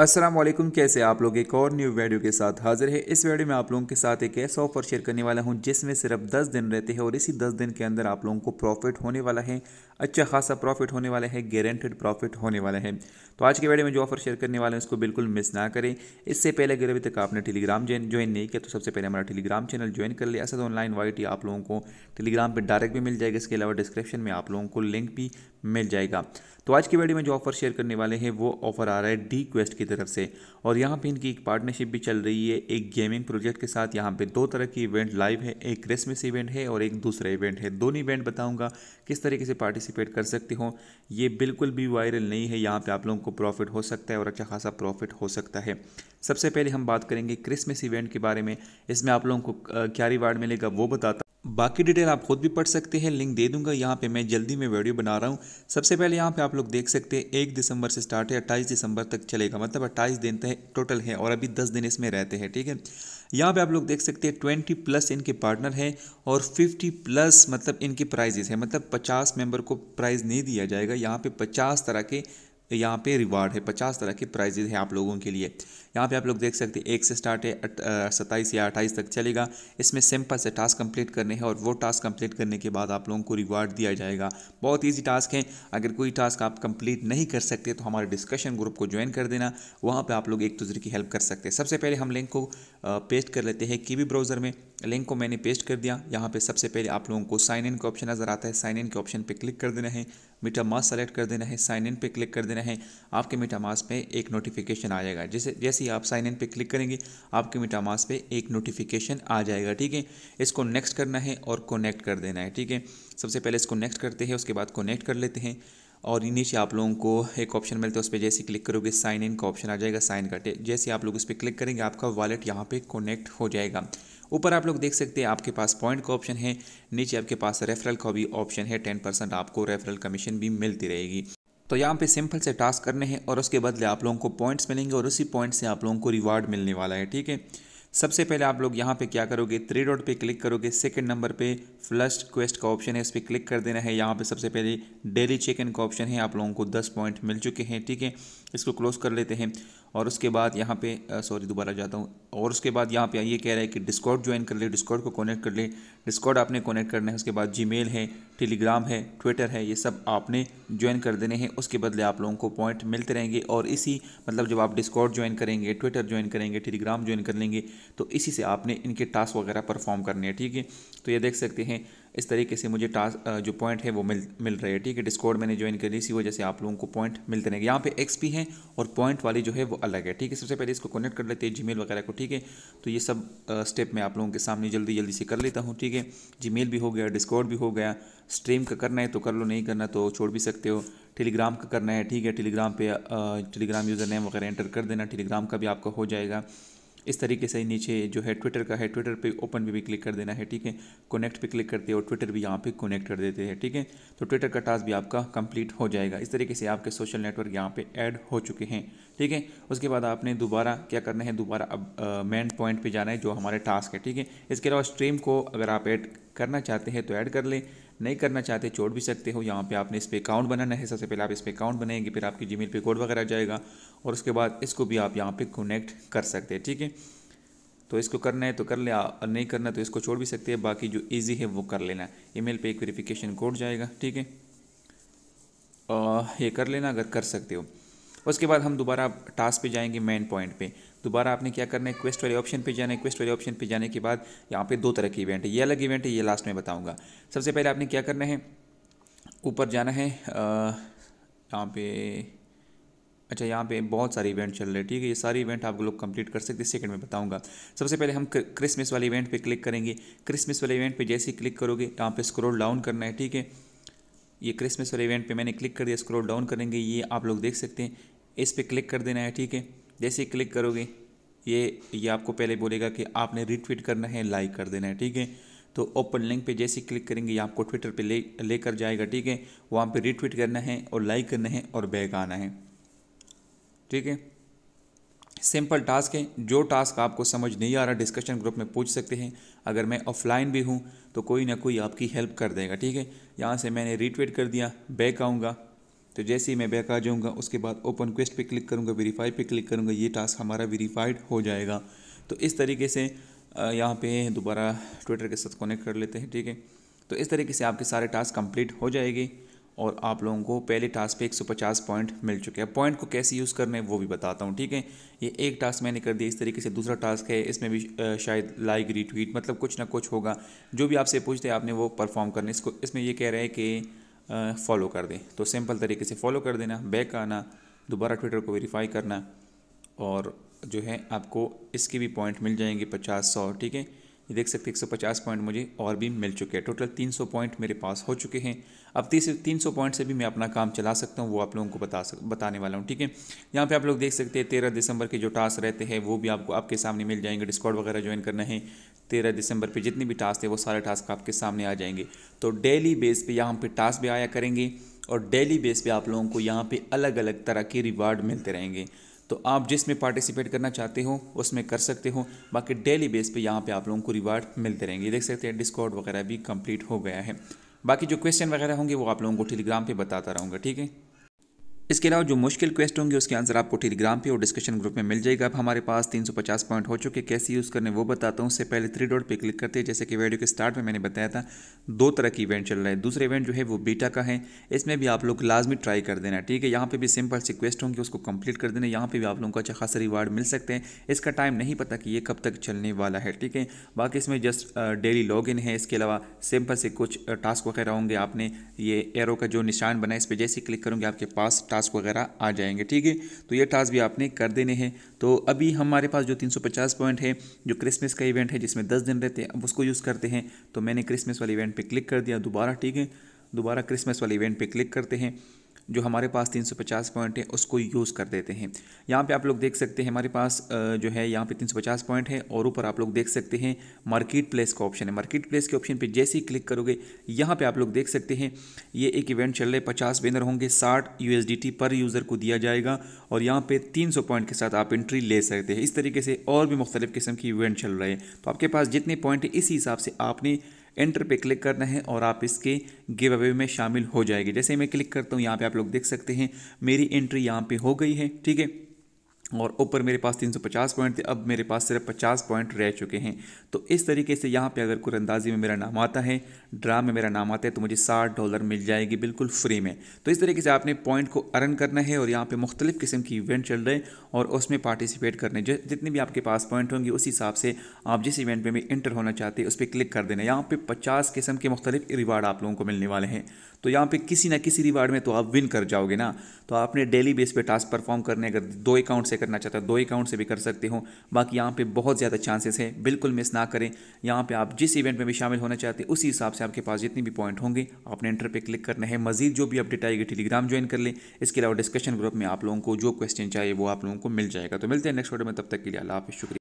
असलम कैसे आप लोग एक और न्यू वीडियो के साथ हाजिर है इस वीडियो में आप लोगों के साथ एक ऐसा ऑफर शेयर करने वाला हूं जिसमें सिर्फ 10 दिन रहते हैं और इसी 10 दिन के अंदर आप लोगों को प्रॉफिट होने वाला है अच्छा खासा प्रॉफिट होने वाला है गारंटेड प्रॉफिट होने वाला है तो आज के वीडियो में जो ऑफर शेयर करने वाला है उसको बिल्कुल मिस ना करें इससे पहले अगर अभी तक आपने टेलीग्राम ज्वाइन नहीं किया तो सबसे पहले हमारा टेलीग्राम चैनल ज्वाइन कर लिया असद ऑनलाइन वाइटी आप लोगों को टेलीग्राम पर डायरेक्ट भी मिल जाएगा इसके अलावा डिस्क्रिप्शन में आप लोगों को लिंक भी मिल जाएगा तो आज की वीडियो में जो ऑफर शेयर करने वाले हैं वो ऑफर आ रहा है डी क्वेस्ट की तरफ से और यहाँ पे इनकी एक पार्टनरशिप भी चल रही है एक गेमिंग प्रोजेक्ट के साथ यहाँ पे दो तरह की इवेंट लाइव है एक क्रिसमस इवेंट है और एक दूसरा इवेंट है दोनों इवेंट बताऊँगा किस तरीके से पार्टिसिपेट कर सकते हो ये बिल्कुल भी वायरल नहीं है यहाँ पर आप लोगों को प्रॉफिट हो सकता है और अच्छा खासा प्रॉफिट हो सकता है सबसे पहले हम बात करेंगे क्रिसमस इवेंट के बारे में इसमें आप लोगों को क्या रिवार्ड मिलेगा वो बताता बाकी डिटेल आप खुद भी पढ़ सकते हैं लिंक दे दूंगा यहाँ पे मैं जल्दी में वीडियो बना रहा हूँ सबसे पहले यहाँ पे आप लोग देख सकते हैं एक दिसंबर से स्टार्ट है अट्ठाईस दिसंबर तक चलेगा मतलब अट्ठाईस दिन तक टोटल है और अभी दस दिन इसमें रहते हैं ठीक है यहाँ पे आप लोग देख सकते हैं ट्वेंटी प्लस इनके पार्टनर हैं और फिफ्टी प्लस मतलब इनके प्राइजेस हैं मतलब पचास मेम्बर को प्राइज़ नहीं दिया जाएगा यहाँ पर पचास तरह के तो यहाँ पे रिवार्ड है पचास तरह के प्राइजेज हैं आप लोगों के लिए यहाँ पे आप लोग देख सकते हैं एक से स्टार्ट है सत्ताईस या अट्ठाईस तक चलेगा इसमें सिंपल से टास्क कंप्लीट करने हैं और वो टास्क कंप्लीट करने के बाद आप लोगों को रिवार्ड दिया जाएगा बहुत ईजी टास्क है अगर कोई टास्क आप कंप्लीट नहीं कर सकते तो हमारे डिस्कशन ग्रुप को ज्वाइन कर देना वहाँ पर आप लोग एक दूसरे की हेल्प कर सकते हैं सबसे पहले हम लिंक को पेस्ट कर लेते हैं कीवी ब्राउज़र में लिंक को मैंने पेस्ट कर दिया यहाँ पे सबसे पहले आप लोगों को साइन इन का ऑप्शन नज़र आता है साइन इन के ऑप्शन पे क्लिक कर देना है मीटा मास सेलेक्ट कर देना है साइन इन पे क्लिक कर देना है आपके मीटा मास पे एक नोटिफिकेशन आ जाएगा जैसे जैसे ही आप साइन इन पे क्लिक करेंगे आपके मीटा मास पे एक नोटिफिकेशन आ जाएगा ठीक है इसको नेक्स्ट करना है और कोनेक्ट कर देना है ठीक है सबसे पहले इसको नेक्स्ट करते हैं उसके बाद कोनेक्ट कर लेते हैं और नीचे आप लोगों को एक ऑप्शन मिलता है उस पर जैसे क्लिक करोगे साइन इन का ऑप्शन आ जाएगा साइन करते जैसे आप लोग उस पर क्लिक करेंगे आपका वॉलेट यहाँ पे कनेक्ट हो जाएगा ऊपर आप लोग देख सकते हैं आपके पास पॉइंट का ऑप्शन है नीचे आपके पास रेफरल का भी ऑप्शन है टेन परसेंट आपको रेफरल कमीशन भी मिलती रहेगी तो यहाँ पे सिंपल से टास्क करने हैं और उसके बदले आप लोगों को पॉइंट्स मिलेंगे और उसी पॉइंट से आप लोगों को रिवार्ड मिलने वाला है ठीक है सबसे पहले आप लोग यहाँ पे क्या करोगे थ्री डॉट पे क्लिक करोगे सेकंड नंबर पे फ्लस्ट क्वेस्ट का ऑप्शन है इस पर क्लिक कर देना है यहाँ पे सबसे पहले डेली चेक इन का ऑप्शन है आप लोगों को दस पॉइंट मिल चुके हैं ठीक है इसको क्लोज कर लेते हैं और उसके बाद यहाँ पे सॉरी दोबारा जाता हूँ और उसके बाद यहाँ पे ये कह रहा है कि डिस्कॉर्ड ज्वाइन कर ले डिस्कॉर्ड को कनेक्ट कर ले डिस्कॉर्ड आपने कनेक्ट करना है उसके बाद जीमेल है टेलीग्राम है ट्विटर है ये सब आपने ज्वाइन कर देने हैं उसके बदले आप लोगों को पॉइंट मिलते रहेंगे और इसी मतलब जब आप डिस्कॉर्ड ज्वाइन करेंगे ट्विटर ज्वाइन करेंगे टेलीग्राम ज्वाइन कर लेंगे तो इसी से आपने इनके टास्क वगैरह परफॉर्म करने हैं ठीक है तो ये देख सकते हैं इस तरीके से मुझे टास्क जो पॉइंट है वो मिल मिल रहे हैं ठीक है डिस्कॉर्ड मैंने ज्वाइन कर ली इसी वजह से आप लोगों को पॉइंट मिलते रहेंगे यहाँ पे एक्स भी हैं और पॉइंट वाली जो है वो अलग है ठीक है सबसे पहले इसको कनेक्ट कर लेते हैं जीमेल वगैरह को ठीक है तो ये सब स्टेप मैं आप लोगों के सामने जल्दी जल्दी से कर लेता हूँ ठीक है मेल भी हो गया डिस्कॉर्ड भी हो गया स्ट्रीम का करना है तो कर लो नहीं करना तो छोड़ भी सकते हो टेलीग्राम का करना है ठीक है टेलीग्राम पे टेलीग्राम यूज़र नेम वगैरह एंटर कर देना टेलीग्राम का भी आपका हो जाएगा इस तरीके से नीचे जो है ट्विटर का है ट्विटर पे ओपन भी, भी क्लिक कर देना है ठीक है कनेक्ट पे क्लिक करते हैं और ट्विटर भी यहाँ पे कनेक्ट कर देते हैं ठीक है तो ट्विटर का टास्क भी आपका कंप्लीट हो जाएगा इस तरीके से आपके सोशल नेटवर्क यहाँ पे ऐड हो चुके हैं ठीक है उसके बाद आपने दोबारा क्या करना है दोबारा अब मेन पॉइंट पर जाना है जो हमारे टास्क है ठीक है इसके अलावा स्ट्रीम को अगर आप ऐड करना चाहते हैं तो ऐड कर लें नहीं करना चाहते छोड़ भी सकते हो यहाँ पे आपने इस पर अकाउंट बनाना है सबसे पहले आप इस पर अकाउंट बनाएंगे फिर आपकी जीमेल पे कोड वगैरह जाएगा और उसके बाद इसको भी आप यहाँ पे कनेक्ट कर सकते हैं ठीक है तो इसको करना है तो कर ले और नहीं करना तो इसको छोड़ भी सकते हैं बाकी जो ईजी है वो कर लेना ई मेल एक वेरीफिकेशन कोड जाएगा ठीक है ये कर लेना अगर कर सकते हो उसके बाद हम दोबारा टास्क पर जाएंगे मेन पॉइंट पर दोबारा आपने क्या करना है क्वेस्ट वाले ऑप्शन पे जाना है क्वेस्ट वाले ऑप्शन पे जाने के बाद यहाँ पे दो तरह के इवेंट है ये अलग इवेंट है ये लास्ट में बताऊँगा सबसे पहले आपने क्या करना है ऊपर जाना है यहाँ पे अच्छा यहाँ पे बहुत सारे इवेंट चल रहे हैं ठीक है ये सारे इवेंट आप लोग कंप्लीट कर सकते हैं सेकंड में बताऊंगा सबसे पहले हम क्रिसमस वाले इवेंट पे क्लिक करेंगे क्रिसमस वाले इवेंट पे जैसे ही क्लिक करोगे यहाँ पे स्क्रॉल डाउन करना है ठीक है ये क्रिसमस वाले इवेंट पे मैंने क्लिक कर दिया स्क्रॉल डाउन करेंगे ये आप लोग देख सकते हैं इस पर क्लिक कर देना है ठीक है जैसे क्लिक करोगे ये ये आपको पहले बोलेगा कि आपने रिट्वीट करना है लाइक कर देना है ठीक है तो ओपन लिंक पे जैसे क्लिक करेंगे ये आपको ट्विटर पे ले लेकर जाएगा ठीक है वहाँ पे रिट्वीट करना है और लाइक करना है और बैग आना है ठीक है सिंपल टास्क है जो टास्क आपको समझ नहीं आ रहा डिस्कशन ग्रुप में पूछ सकते हैं अगर मैं ऑफलाइन भी हूँ तो कोई ना कोई आपकी हेल्प कर देगा ठीक है यहाँ से मैंने रिट्वीट कर दिया बैक आऊँगा तो जैसे ही मैं बैक आ जाऊँगा उसके बाद ओपन क्वेस्ट पे क्लिक करूँगा वेरीफाई पे क्लिक करूँगा ये टास्क हमारा वेरीफाइड हो जाएगा तो इस तरीके से यहाँ पे दोबारा ट्विटर के साथ कनेक्ट कर लेते हैं ठीक है तो इस तरीके से आपके सारे टास्क कंप्लीट हो जाएंगे और आप लोगों को पहले टास्क पे 150 पॉइंट मिल चुके हैं पॉइंट को कैसे यूज़ करना है वो भी बताता हूँ ठीक है ये एक टास्क मैंने कर दिया इस तरीके से दूसरा टास्क है इसमें भी शायद लाइक रीट्वीट मतलब कुछ ना कुछ होगा जो भी आपसे पूछते हैं आपने वो परफॉर्म करना इसको इसमें ये कह रहे हैं कि फॉलो कर दें तो सिंपल तरीके से फॉलो कर देना बैक आना दोबारा ट्विटर को वेरीफाई करना और जो है आपको इसके भी पॉइंट मिल जाएंगे पचास सौ ठीक है ये देख सकते हैं 150 पॉइंट मुझे और भी मिल चुके हैं टोटल 300 पॉइंट मेरे पास हो चुके हैं अब तीस तीन सौ पॉइंट से भी मैं अपना काम चला सकता हूँ वो आप लोगों को बता सक बताने वाला हूँ ठीक है यहाँ पे आप लोग देख सकते हैं तेरह दिसंबर के जो टास्क रहते हैं वो भी आपको आपके सामने मिल जाएंगे डिस्काउट वगैरह ज्वाइन करना है तेरह दिसंबर पे जितने भी टास्क थे वो सारे टास्क आपके सामने आ जाएंगे तो डेली बेस पे यहाँ पे टास्क भी आया करेंगे और डेली बेस पे आप लोगों को यहाँ पे अलग अलग तरह के रिवार्ड मिलते रहेंगे तो आप जिसमें पार्टिसिपेट करना चाहते हो उसमें कर सकते हो बाकी डेली बेस पे यहाँ पे आप लोगों को रिवार्ड मिलते रहेंगे देख सकते हैं डिस्काउंट वगैरह भी कम्प्लीट हो गया है बाकी जो क्वेश्चन वगैरह होंगे वो आप लोगों को टेलीग्राम पर बताता रहूँगा ठीक है इसके अलावा जो मुश्किल क्वेश्चन होंगे उसके आंसर आपको टेलीग्राम पे और डिस्कशन ग्रुप में मिल जाएगा अब हमारे पास 350 पॉइंट हो चुके कैसे यूज़ करने वो बताता हूँ उससे पहले थ्री डॉट पे क्लिक करते हैं जैसे कि वीडियो के स्टार्ट में मैंने बताया था दो तरह की इवेंट चल रहा है दूसरा इवेंट जो है वो बीटा का है इसमें भी आप लोग लाजमी ट्राई कर देना ठीक है यहाँ पर भी सिंपल से क्वेस्ट होंगे उसको कंप्लीट कर देना यहाँ पर भी आप लोगों को अच्छा खासा रिवार्ड मिल सकते हैं इसका टाइम नहीं पता कि ये कब तक चलने वाला है ठीक है बाकी इसमें जस्ट डेली लॉग इन है इसके अलावा सिंपल से कुछ टास्क वगैरह होंगे आपने ये एरो का जो निशान बना है इस पर जैसे क्लिक करूँगी आपके पास टास्क टास्क वगैरह आ जाएंगे ठीक है तो ये टास्क भी आपने कर देने हैं तो अभी हमारे पास जो 350 पॉइंट है जो क्रिसमस का इवेंट है जिसमें 10 दिन रहते हैं अब उसको यूज़ करते हैं तो मैंने क्रिसमस वाले इवेंट पर क्लिक कर दिया दोबारा ठीक है दोबारा क्रिसमस वाले इवेंट पर क्लिक करते हैं जो हमारे पास 350 पॉइंट है उसको यूज़ कर देते हैं यहाँ पे आप लोग देख सकते हैं हमारे पास जो है यहाँ पे 350 पॉइंट है और ऊपर आप लोग देख सकते हैं मार्केट प्लेस का ऑप्शन है मार्केट प्लेस के ऑप्शन पे जैसे ही क्लिक करोगे यहाँ पे आप लोग देख सकते हैं ये एक इवेंट चल रहे पचास बैनर होंगे साठ यू पर यूज़र को दिया जाएगा और यहाँ पर तीन पॉइंट के साथ आप एंट्री ले सकते हैं इस तरीके से और भी मुख्तलिफ़ किस्म की इवेंट चल रहे हैं तो आपके पास जितने पॉइंट है इसी हिसाब से आपने एंटर पे क्लिक करना है और आप इसके गिव अवे में शामिल हो जाएगी जैसे मैं क्लिक करता हूँ यहाँ पे आप लोग देख सकते हैं मेरी एंट्री यहाँ पे हो गई है ठीक है और ऊपर मेरे पास 350 पॉइंट थे अब मेरे पास सिर्फ 50 पॉइंट रह चुके हैं तो इस तरीके से यहाँ पे अगर कुरंदाजी में मेरा नाम आता है ड्रा में मेरा नाम आता है तो मुझे 60 डॉलर मिल जाएगी बिल्कुल फ्री में तो इस तरीके से आपने पॉइंट को अर्न करना है और यहाँ पे मुख्तलिफ़ किस्म की इवेंट चल रहे हैं और उसमें पार्टिसिपेट करने जितने भी आपके पास पॉइंट होंगे उस हिसाब से आप जिस इवेंट में इंटर होना चाहते हैं उस पर क्लिक कर देना यहाँ पर पचास किस्म के मुख्तलिफ रिवार्ड आप लोगों को मिलने वाले हैं तो यहाँ पर किसी ना किसी रिवार्ड में तो आप विन कर जाओगे ना तो आपने डेली बेस पर टास्क परफॉर्म करने अगर दो अकाउंट से करना चाहता है दो अकाउंट से भी कर सकते हो बाकी यहाँ पे बहुत ज़्यादा चांसेस हैं बिल्कुल मिस ना करें यहाँ पे आप जिस इवेंट में भी शामिल होना चाहते हैं उसी हिसाब से आपके पास जितने भी पॉइंट होंगे आपने इंटर पर क्लिक करना है मजीद जो भी अपडेट आएगी टेलीग्राम ज्वाइन कर लें इसके अलावा डिस्कशन ग्रुप में आप लोगों को जो क्वेश्चन चाहिए वो आप लोगों को मिल जाएगा तो मिलते हैं नेक्स्ट वीडियो में तब तक के लिए अल्लाह शुक्रिया